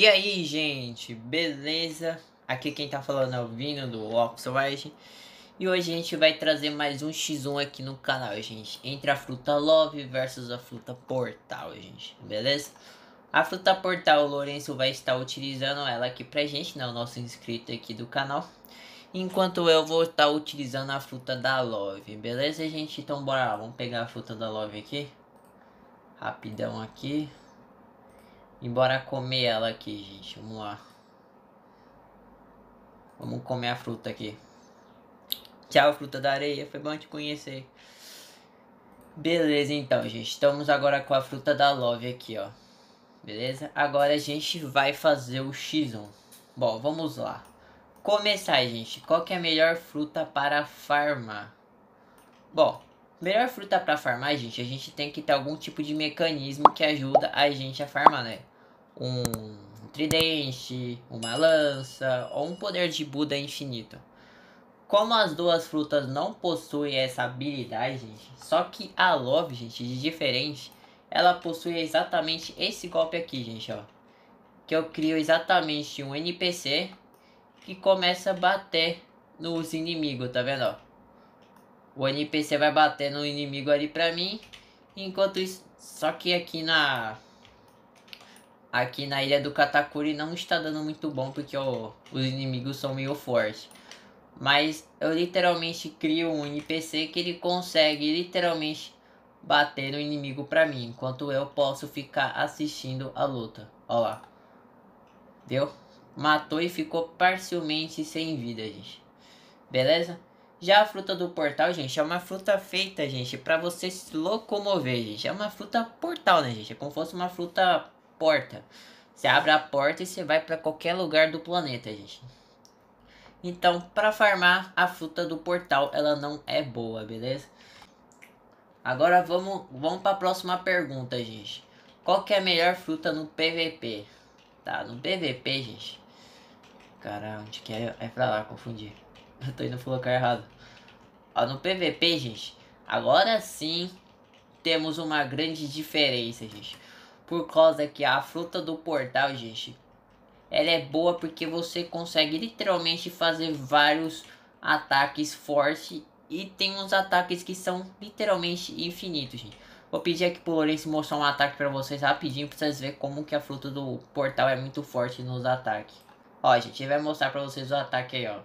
E aí, gente, beleza? Aqui quem tá falando é o Vino do Ops E hoje a gente vai trazer mais um X1 aqui no canal, gente. Entre a fruta Love versus a fruta Portal, gente, beleza? A fruta Portal, o Lourenço vai estar utilizando ela aqui pra gente, né? O nosso inscrito aqui do canal. Enquanto eu vou estar utilizando a fruta da Love, beleza, gente? Então bora lá, vamos pegar a fruta da Love aqui. Rapidão aqui embora comer ela aqui, gente. Vamos lá. Vamos comer a fruta aqui. Tchau, fruta da areia. Foi bom te conhecer. Beleza, então, gente. Estamos agora com a fruta da love aqui, ó. Beleza? Agora a gente vai fazer o X1. Bom, vamos lá. Começar, gente. Qual que é a melhor fruta para farmar? Bom, melhor fruta para farmar, gente, a gente tem que ter algum tipo de mecanismo que ajuda a gente a farmar, né? um tridente, uma lança ou um poder de Buda infinito. Como as duas frutas não possuem essa habilidade, gente, só que a Love, gente, de diferente, ela possui exatamente esse golpe aqui, gente, ó. Que eu crio exatamente um NPC que começa a bater nos inimigos, tá vendo, ó? O NPC vai bater no inimigo ali pra mim, enquanto isso... Só que aqui na aqui na ilha do Katakuri não está dando muito bom porque ó, os inimigos são meio fortes. Mas eu literalmente crio um NPC que ele consegue literalmente bater no inimigo pra mim, enquanto eu posso ficar assistindo a luta. Ó lá. Deu? Matou e ficou parcialmente sem vida, gente. Beleza? Já a fruta do portal, gente, é uma fruta feita, gente, para você se locomover, gente. É uma fruta portal, né, gente? É como se fosse uma fruta porta. Você abre a porta e você vai para qualquer lugar do planeta, gente. Então, para farmar, a fruta do portal ela não é boa, beleza? Agora vamos, vamos para a próxima pergunta, gente. Qual que é a melhor fruta no PVP? Tá, no PVP, gente. Cara, onde que é? É pra lá, confundi. Eu tô indo colocar lugar errado. Ó, no PVP, gente. Agora sim, temos uma grande diferença, gente. Por causa que a fruta do portal, gente, ela é boa porque você consegue literalmente fazer vários ataques fortes e tem uns ataques que são literalmente infinitos, gente. Vou pedir aqui pro Lourenço mostrar um ataque para vocês rapidinho para vocês verem como que a fruta do portal é muito forte nos ataques. Ó, gente, ele vai mostrar para vocês o ataque aí, ó.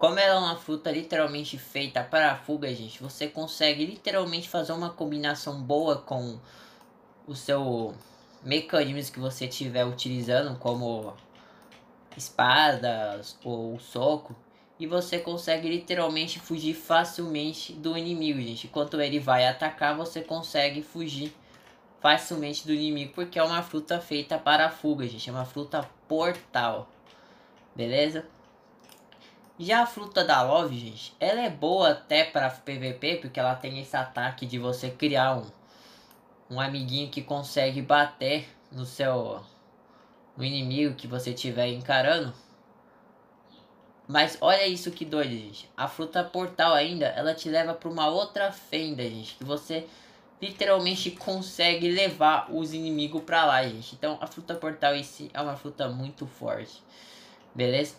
Como ela é uma fruta literalmente feita para a fuga, gente, você consegue literalmente fazer uma combinação boa com o seu mecanismo que você estiver utilizando, como espadas ou soco, e você consegue literalmente fugir facilmente do inimigo, gente. Enquanto ele vai atacar, você consegue fugir facilmente do inimigo, porque é uma fruta feita para a fuga, gente. É uma fruta portal, beleza? Já a fruta da Love, gente, ela é boa até para PVP, porque ela tem esse ataque de você criar um, um amiguinho que consegue bater no seu no inimigo que você estiver encarando. Mas olha isso que doido, gente. A fruta portal ainda, ela te leva para uma outra fenda, gente, que você literalmente consegue levar os inimigos para lá, gente. Então, a fruta portal em si é uma fruta muito forte. Beleza?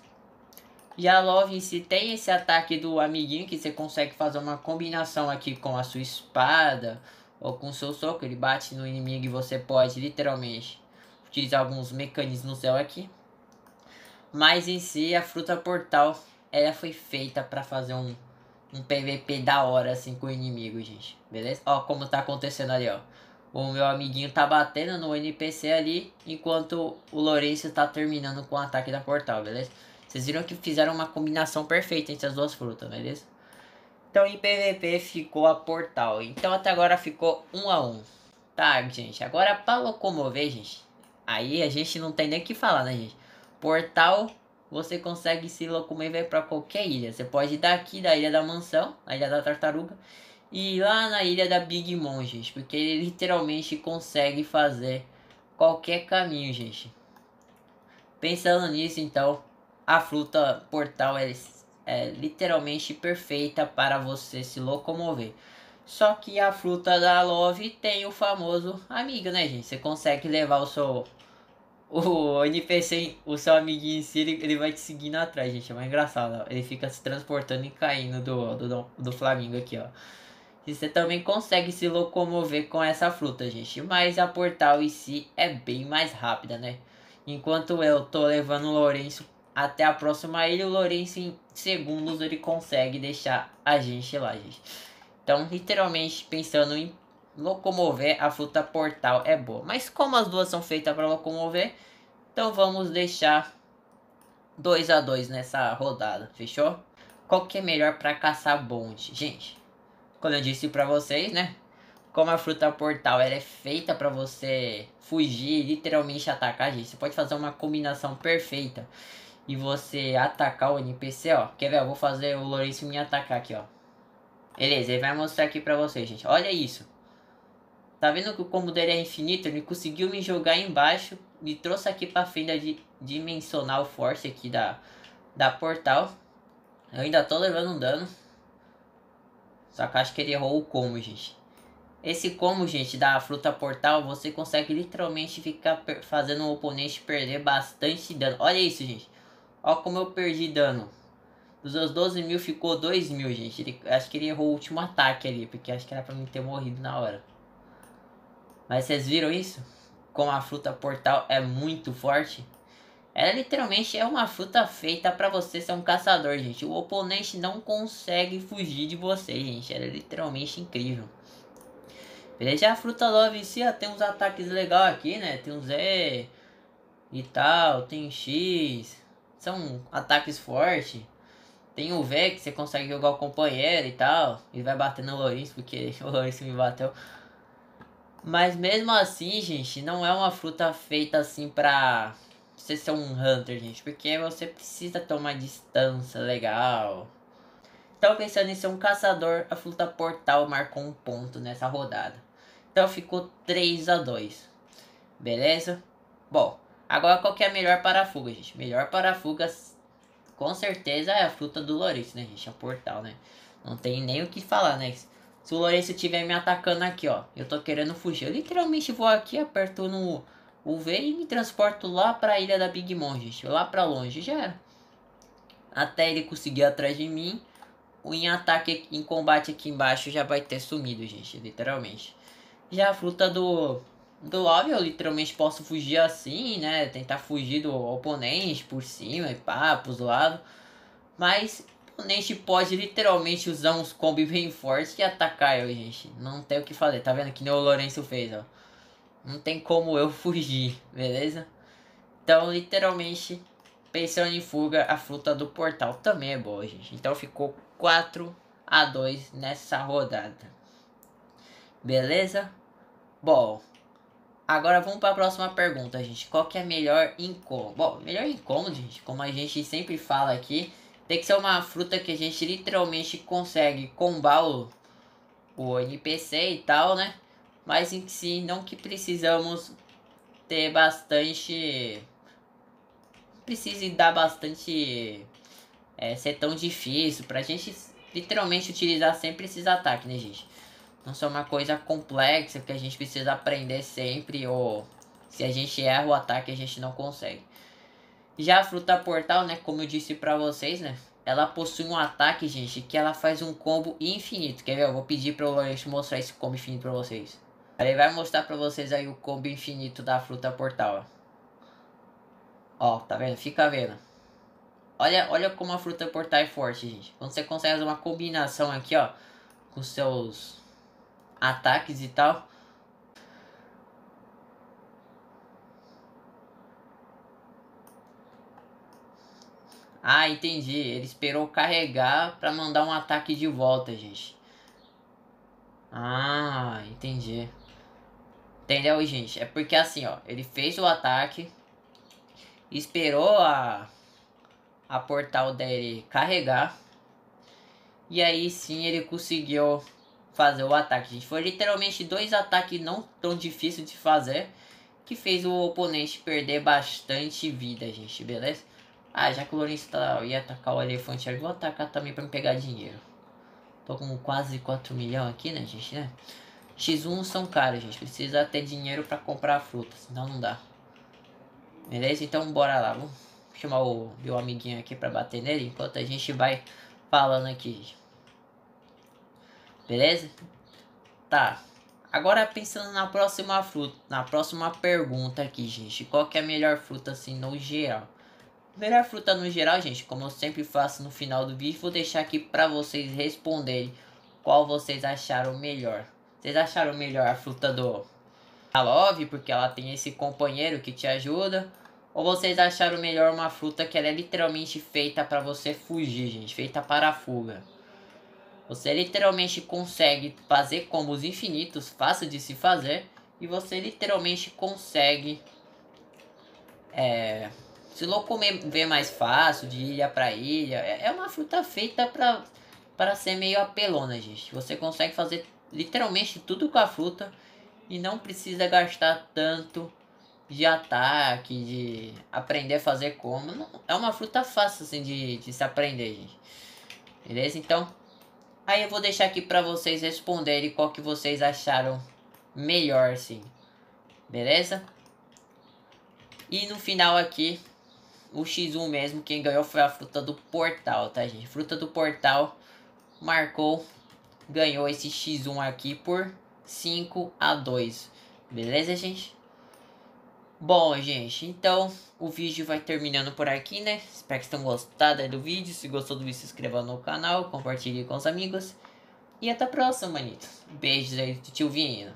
E a Love em si tem esse ataque do amiguinho que você consegue fazer uma combinação aqui com a sua espada ou com o seu soco. Ele bate no inimigo e você pode literalmente utilizar alguns mecanismos dela aqui. Mas em si a fruta portal ela foi feita para fazer um, um PVP da hora assim com o inimigo, gente. Beleza? Ó como tá acontecendo ali, ó. O meu amiguinho tá batendo no NPC ali, enquanto o Lourenço tá terminando com o ataque da portal, beleza? Vocês viram que fizeram uma combinação perfeita entre as duas frutas, beleza? É então em PVP ficou a Portal. Então até agora ficou um a um. Tá, gente. Agora pra locomover, gente. Aí a gente não tem nem o que falar, né, gente? Portal, você consegue se locomover para qualquer ilha. Você pode ir daqui da Ilha da Mansão, a Ilha da Tartaruga, e ir lá na Ilha da Big Mom, gente. Porque ele literalmente consegue fazer qualquer caminho, gente. Pensando nisso, então, a fruta portal é, é literalmente perfeita para você se locomover. Só que a fruta da Love tem o famoso amigo, né, gente? Você consegue levar o seu o NPC, o seu amiguinho em si, ele, ele vai te seguindo atrás, gente. É mais engraçado. Ó. Ele fica se transportando e caindo do, do, do Flamingo aqui, ó. E você também consegue se locomover com essa fruta, gente. Mas a portal em si é bem mais rápida, né? Enquanto eu tô levando o Lourenço até a próxima ilha. O Lourenço, em segundos, ele consegue deixar a gente lá, gente. Então, literalmente, pensando em locomover, a fruta portal é boa. Mas como as duas são feitas para locomover, então vamos deixar 2 a 2 nessa rodada, fechou? Qual que é melhor para caçar bonde? Gente, quando eu disse para vocês, né? Como a fruta portal ela é feita para você fugir, literalmente atacar, gente. Você pode fazer uma combinação perfeita e você atacar o NPC, ó. Quer ver? Eu vou fazer o Lourenço me atacar aqui, ó. Beleza, ele vai mostrar aqui pra vocês, gente. Olha isso. Tá vendo que o combo dele é infinito? Ele conseguiu me jogar embaixo. Me trouxe aqui pra fenda de dimensional force aqui da, da portal. Eu ainda tô levando um dano. Só que acho que ele errou o combo, gente. Esse combo, gente, da fruta portal, você consegue literalmente ficar fazendo o oponente perder bastante dano. Olha isso, gente. Ó como eu perdi dano. Dos meus 12 mil ficou 2 mil, gente. Ele, acho que ele errou o último ataque ali, porque acho que era pra mim ter morrido na hora. Mas vocês viram isso? Como a fruta portal é muito forte. Ela literalmente é uma fruta feita para você ser um caçador, gente. O oponente não consegue fugir de você, gente. Ela é literalmente incrível. Beleza? A fruta love em si, tem uns ataques legais aqui, né? Tem um Z e tal, tem X são ataques fortes. Tem o Vé que você consegue jogar o companheiro e tal. E vai bater no Lourenço, porque o Lourenço me bateu. Mas mesmo assim, gente, não é uma fruta feita assim pra você ser um hunter, gente. Porque você precisa tomar distância legal. Então, pensando em ser um caçador, a fruta portal marcou um ponto nessa rodada. Então ficou 3 a 2 Beleza? Bom, Agora, qual que é a melhor para gente? Melhor para com certeza, é a fruta do Lourenço, né, gente? É o portal, né? Não tem nem o que falar, né? Se o Lourenço estiver me atacando aqui, ó, eu tô querendo fugir. Eu literalmente vou aqui, aperto no UV e me transporto lá pra ilha da Big Mom, gente. Lá pra longe, já era. Até ele conseguir atrás de mim. O em ataque, em combate aqui embaixo já vai ter sumido, gente, literalmente. Já a fruta do do lobby, eu literalmente posso fugir assim, né? Tentar fugir do oponente por cima e pá, pros lados. Mas o oponente pode literalmente usar uns combi bem fortes e atacar eu, gente. Não tem o que fazer, tá vendo? Que nem o Lourenço fez, ó. Não tem como eu fugir, beleza? Então, literalmente, pensando em fuga, a fruta do portal também é boa, gente. Então ficou 4 a 2 nessa rodada. Beleza? Bom, Agora vamos para a próxima pergunta, gente. Qual que é a melhor incômodo? Bom, melhor incômodo, gente, como a gente sempre fala aqui, tem que ser uma fruta que a gente literalmente consegue combar o, o NPC e tal, né? Mas em si, não que precisamos ter bastante... Precise dar bastante... É, ser tão difícil pra gente literalmente utilizar sempre esses ataques, né, gente? não ser uma coisa complexa que a gente precisa aprender sempre ou se a gente erra o ataque a gente não consegue. Já a fruta portal, né, como eu disse para vocês, né, ela possui um ataque, gente, que ela faz um combo infinito. Quer ver? Eu vou pedir para o mostrar esse combo infinito para vocês. Ele vai mostrar para vocês aí o combo infinito da fruta portal. Ó, tá vendo? Fica vendo. Olha, olha como a fruta portal é forte, gente. Quando você consegue fazer uma combinação aqui, ó, com seus ataques e tal. Ah, entendi. Ele esperou carregar para mandar um ataque de volta, gente. Ah, entendi. Entendeu, gente? É porque assim, ó, ele fez o ataque, esperou a a portal dele carregar. E aí sim ele conseguiu fazer o ataque, gente. Foi literalmente dois ataques não tão difíceis de fazer. Que fez o oponente perder bastante vida, gente, beleza? Ah, já que o Lourenço tá, ia atacar o elefante, eu vou atacar também pra me pegar dinheiro. Tô com quase 4 milhões aqui, né, gente, né? X1 são caros, gente. Precisa ter dinheiro pra comprar fruta, senão não dá. Beleza? Então bora lá. Vamos chamar o meu amiguinho aqui pra bater nele enquanto a gente vai falando aqui, gente. Beleza? Tá. Agora pensando na próxima fruta, na próxima pergunta aqui, gente. Qual que é a melhor fruta assim no geral? Melhor fruta no geral, gente, como eu sempre faço no final do vídeo, vou deixar aqui para vocês responderem qual vocês acharam melhor. Vocês acharam melhor a fruta do Love, porque ela tem esse companheiro que te ajuda, ou vocês acharam melhor uma fruta que ela é literalmente feita para você fugir, gente, feita para a fuga? Você literalmente consegue fazer combos infinitos, fácil de se fazer. E você literalmente consegue é, se locomover mais fácil, de ilha para ilha. É, é uma fruta feita para para ser meio apelona, gente. Você consegue fazer literalmente tudo com a fruta e não precisa gastar tanto de ataque, de aprender a fazer como. É uma fruta fácil assim de, de se aprender, gente. Beleza? Então, Aí eu vou deixar aqui para vocês responderem qual que vocês acharam melhor, sim. Beleza? E no final aqui, o X1 mesmo, quem ganhou foi a fruta do portal, tá, gente? Fruta do portal marcou, ganhou esse X1 aqui por 5 a 2. Beleza, gente? Bom, gente, então o vídeo vai terminando por aqui, né? Espero que tenham gostado do vídeo. Se gostou do vídeo, se inscreva no canal, compartilhe com os amigos. E até a próxima, manitos. Beijos aí do tio Vinho.